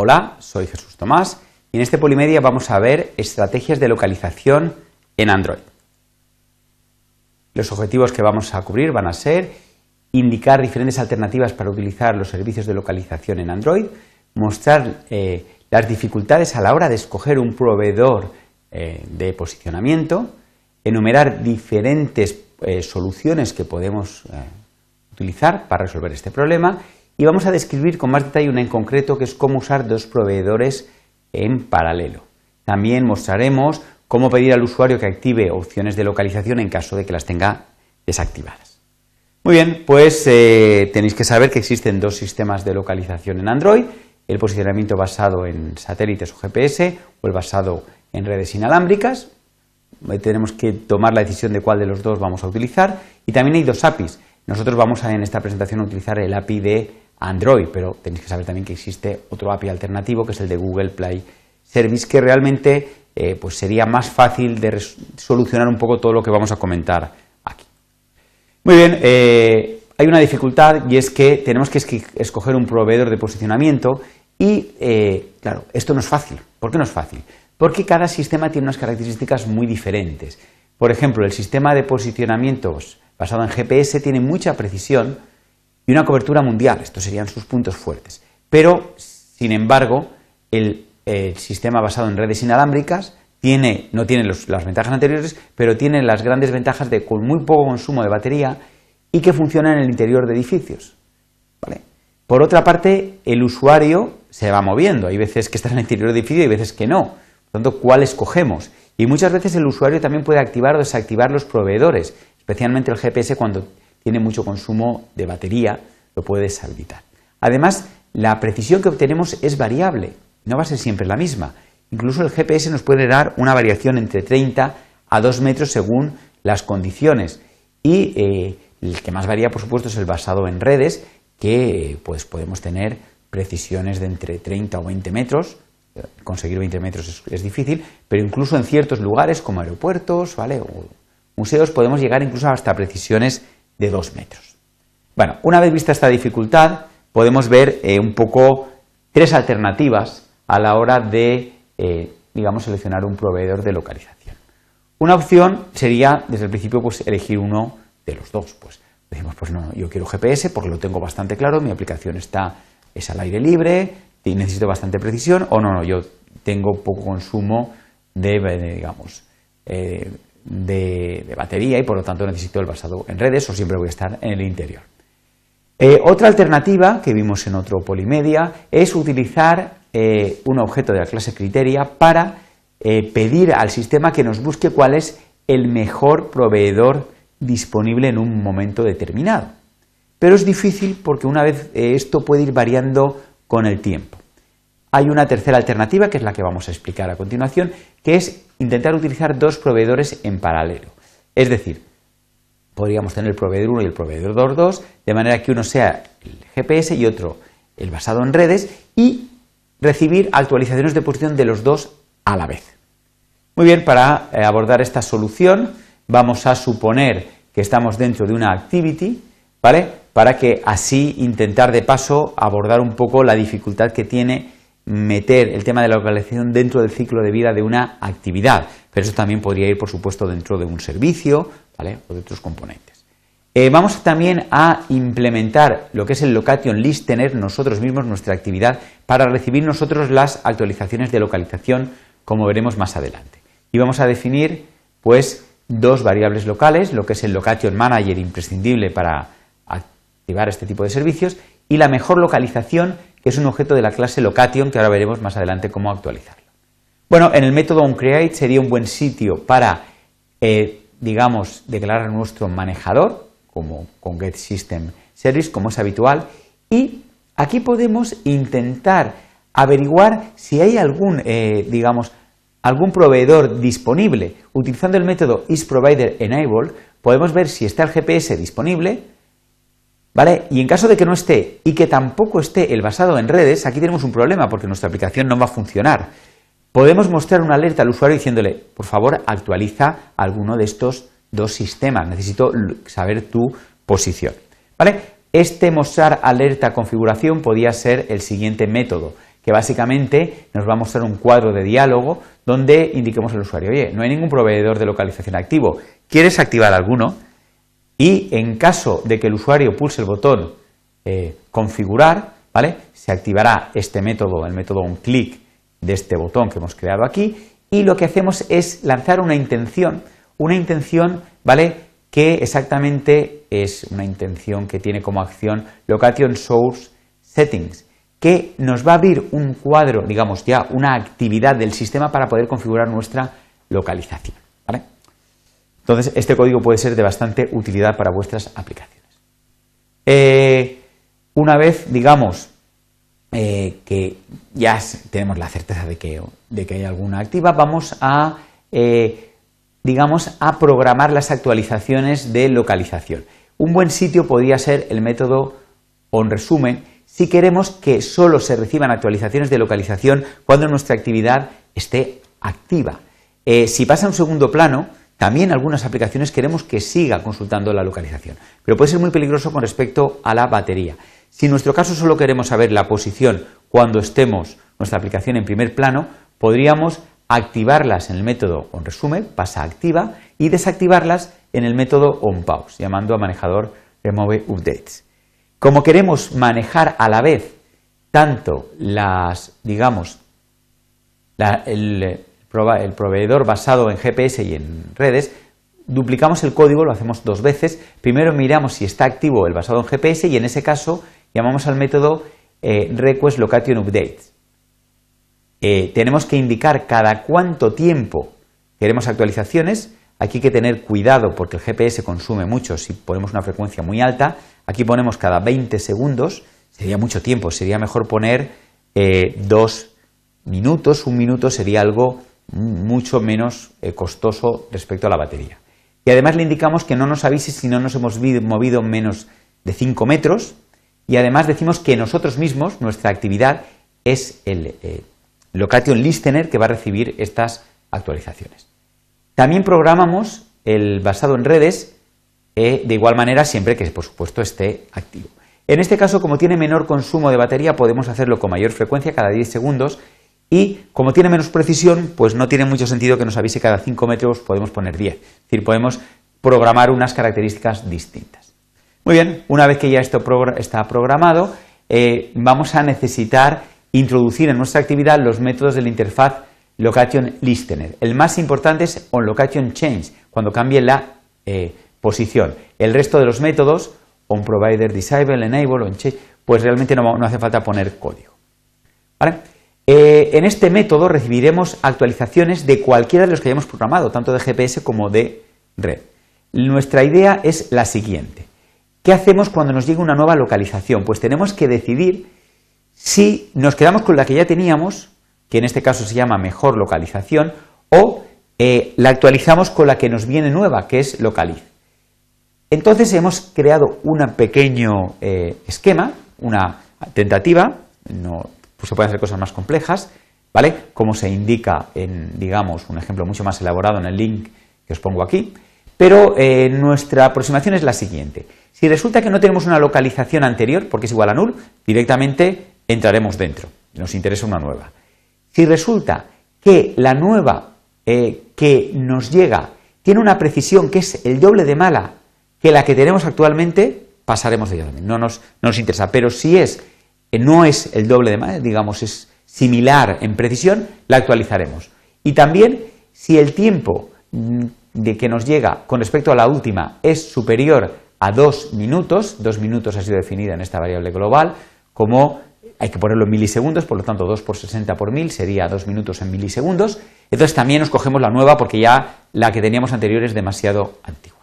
Hola, soy Jesús Tomás y en este Polimedia vamos a ver estrategias de localización en Android. Los objetivos que vamos a cubrir van a ser indicar diferentes alternativas para utilizar los servicios de localización en Android, mostrar eh, las dificultades a la hora de escoger un proveedor eh, de posicionamiento, enumerar diferentes eh, soluciones que podemos utilizar para resolver este problema y vamos a describir con más detalle una en concreto que es cómo usar dos proveedores en paralelo. También mostraremos cómo pedir al usuario que active opciones de localización en caso de que las tenga desactivadas. Muy bien, pues eh, tenéis que saber que existen dos sistemas de localización en Android, el posicionamiento basado en satélites o GPS o el basado en redes inalámbricas. Eh, tenemos que tomar la decisión de cuál de los dos vamos a utilizar y también hay dos APIs. Nosotros vamos a en esta presentación a utilizar el API de Android, pero tenéis que saber también que existe otro API alternativo que es el de Google Play Service, que realmente eh, pues sería más fácil de solucionar un poco todo lo que vamos a comentar aquí. Muy bien, eh, hay una dificultad y es que tenemos que escoger un proveedor de posicionamiento y, eh, claro, esto no es fácil. ¿Por qué no es fácil? Porque cada sistema tiene unas características muy diferentes. Por ejemplo, el sistema de posicionamientos basado en GPS tiene mucha precisión, y una cobertura mundial. Estos serían sus puntos fuertes. Pero, sin embargo, el, sistema basado en redes inalámbricas tiene, no tiene las ventajas anteriores, pero tiene las grandes ventajas de con muy poco consumo de batería y que funciona en el interior de edificios. Por otra parte, el usuario se va moviendo. Hay veces que está en el interior de edificio y veces que no. Por lo tanto, ¿cuál escogemos? Y muchas veces el usuario también puede activar o desactivar los proveedores, especialmente el GPS cuando tiene mucho consumo de batería, lo puedes evitar. Además, la precisión que obtenemos es variable, no va a ser siempre la misma. Incluso el GPS nos puede dar una variación entre 30 a 2 metros según las condiciones. Y eh, el que más varía, por supuesto, es el basado en redes, que pues podemos tener precisiones de entre 30 o 20 metros. Conseguir 20 metros es, difícil, pero incluso en ciertos lugares como aeropuertos, ¿vale? O museos podemos llegar incluso hasta precisiones de dos metros. Bueno, una vez vista esta dificultad, podemos ver eh, un poco tres alternativas a la hora de, eh, digamos, seleccionar un proveedor de localización. Una opción sería, desde el principio, pues elegir uno de los dos. Pues decimos, pues no, yo quiero GPS porque lo tengo bastante claro, mi aplicación está es al aire libre y necesito bastante precisión, o no, no, yo tengo poco consumo de, digamos, eh, de, batería y por lo tanto necesito el basado en redes o siempre voy a estar en el interior. Eh, otra alternativa que vimos en otro polimedia es utilizar eh, un objeto de la clase criteria para eh, pedir al sistema que nos busque cuál es el mejor proveedor disponible en un momento determinado. Pero es difícil porque una vez esto puede ir variando con el tiempo. Hay una tercera alternativa, que es la que vamos a explicar a continuación, que es intentar utilizar dos proveedores en paralelo. Es decir, podríamos tener el proveedor 1 y el proveedor 2, de manera que uno sea el GPS y otro el basado en redes y recibir actualizaciones de posición de los dos a la vez. Muy bien, para eh, abordar esta solución vamos a suponer que estamos dentro de una activity, ¿vale? Para que así intentar de paso abordar un poco la dificultad que tiene meter el tema de la localización dentro del ciclo de vida de una actividad, pero eso también podría ir, por supuesto, dentro de un servicio o de otros componentes. Eh, vamos también a implementar lo que es el location list, tener nosotros mismos nuestra actividad para recibir nosotros las actualizaciones de localización, como veremos más adelante. Y vamos a definir, pues, dos variables locales, lo que es el location manager imprescindible para activar este tipo de servicios y la mejor localización que es un objeto de la clase location que ahora veremos más adelante cómo actualizarlo. Bueno, en el método onCreate sería un buen sitio para, eh, digamos, declarar nuestro manejador, como con getSystemService, como es habitual, y aquí podemos intentar averiguar si hay algún, eh, digamos, algún proveedor disponible. Utilizando el método isProviderEnable podemos ver si está el GPS disponible, ¿Vale? Y en caso de que no esté y que tampoco esté el basado en redes, aquí tenemos un problema porque nuestra aplicación no va a funcionar. Podemos mostrar una alerta al usuario diciéndole, por favor, actualiza alguno de estos dos sistemas. Necesito saber tu posición. ¿Vale? Este mostrar alerta configuración podría ser el siguiente método, que básicamente nos va a mostrar un cuadro de diálogo donde indiquemos al usuario, oye, no hay ningún proveedor de localización activo, ¿quieres activar alguno? y en caso de que el usuario pulse el botón eh, configurar, ¿vale? Se activará este método, el método un clic de este botón que hemos creado aquí y lo que hacemos es lanzar una intención, una intención, ¿vale? Que exactamente es una intención que tiene como acción location source settings, que nos va a abrir un cuadro, digamos ya, una actividad del sistema para poder configurar nuestra localización, ¿vale? Entonces, este código puede ser de bastante utilidad para vuestras aplicaciones. Eh, una vez, digamos, eh, que ya tenemos la certeza de que, de que hay alguna activa, vamos a, eh, digamos, a programar las actualizaciones de localización. Un buen sitio podría ser el método resumen, si queremos que solo se reciban actualizaciones de localización cuando nuestra actividad esté activa. si pasa a un segundo plano, también algunas aplicaciones queremos que siga consultando la localización, pero puede ser muy peligroso con respecto a la batería. Si en nuestro caso solo queremos saber la posición cuando estemos nuestra aplicación en primer plano, podríamos activarlas en el método onResume, pasa activa, y desactivarlas en el método onPause, llamando a manejador remove updates. Como queremos manejar a la vez tanto las, digamos, el, el proveedor basado en GPS y en redes, duplicamos el código, lo hacemos dos veces, primero miramos si está activo el basado en GPS y en ese caso llamamos al método eh, request location update. Eh, tenemos que indicar cada cuánto tiempo queremos actualizaciones. Aquí hay que tener cuidado porque el GPS consume mucho si ponemos una frecuencia muy alta. Aquí ponemos cada 20 segundos, sería mucho tiempo, sería mejor poner eh, dos minutos, un minuto sería algo mucho menos eh, costoso respecto a la batería. Y además le indicamos que no nos avise si no nos hemos movido menos de 5 metros y además decimos que nosotros mismos, nuestra actividad es el eh, location listener que va a recibir estas actualizaciones. También programamos el basado en redes eh, de igual manera siempre que por supuesto esté activo. En este caso, como tiene menor consumo de batería, podemos hacerlo con mayor frecuencia cada 10 segundos y como tiene menos precisión, pues no tiene mucho sentido que nos avise cada 5 metros, podemos poner 10. Es decir, podemos programar unas características distintas. Muy bien, una vez que ya esto está programado, eh, vamos a necesitar introducir en nuestra actividad los métodos de la interfaz location listener. El más importante es onLocationChange, cuando cambie la eh, posición. El resto de los métodos, provider enable, onChange, pues realmente no, no hace falta poner código. ¿Vale? Eh, en este método recibiremos actualizaciones de cualquiera de los que hayamos programado, tanto de GPS como de red. Nuestra idea es la siguiente. ¿Qué hacemos cuando nos llega una nueva localización? Pues tenemos que decidir si nos quedamos con la que ya teníamos, que en este caso se llama mejor localización, o eh, la actualizamos con la que nos viene nueva, que es localiz. Entonces hemos creado un pequeño eh, esquema, una tentativa, no pues se pueden hacer cosas más complejas, ¿vale? Como se indica en, digamos, un ejemplo mucho más elaborado en el link que os pongo aquí. Pero eh, nuestra aproximación es la siguiente. Si resulta que no tenemos una localización anterior, porque es igual a null, directamente entraremos dentro. Nos interesa una nueva. Si resulta que la nueva eh, que nos llega tiene una precisión que es el doble de mala que la que tenemos actualmente, pasaremos de ella también. No no nos interesa. Pero si es no es el doble de más, digamos, es similar en precisión, la actualizaremos. Y también, si el tiempo mm, de que nos llega con respecto a la última es superior a dos minutos, dos minutos ha sido definida en esta variable global, como hay que ponerlo en milisegundos, por lo tanto 2 por 60 por 1000 sería dos minutos en milisegundos, entonces también nos cogemos la nueva porque ya la que teníamos anterior es demasiado antigua.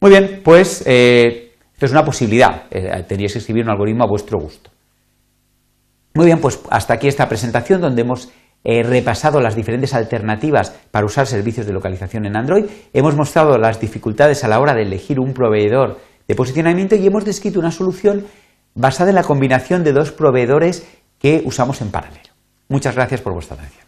Muy bien, pues eh, esto es una posibilidad, eh, tendríais que escribir un algoritmo a vuestro gusto. Muy bien, pues hasta aquí esta presentación donde hemos eh, repasado las diferentes alternativas para usar servicios de localización en Android, hemos mostrado las dificultades a la hora de elegir un proveedor de posicionamiento y hemos descrito una solución basada en la combinación de dos proveedores que usamos en paralelo. Muchas gracias por vuestra atención.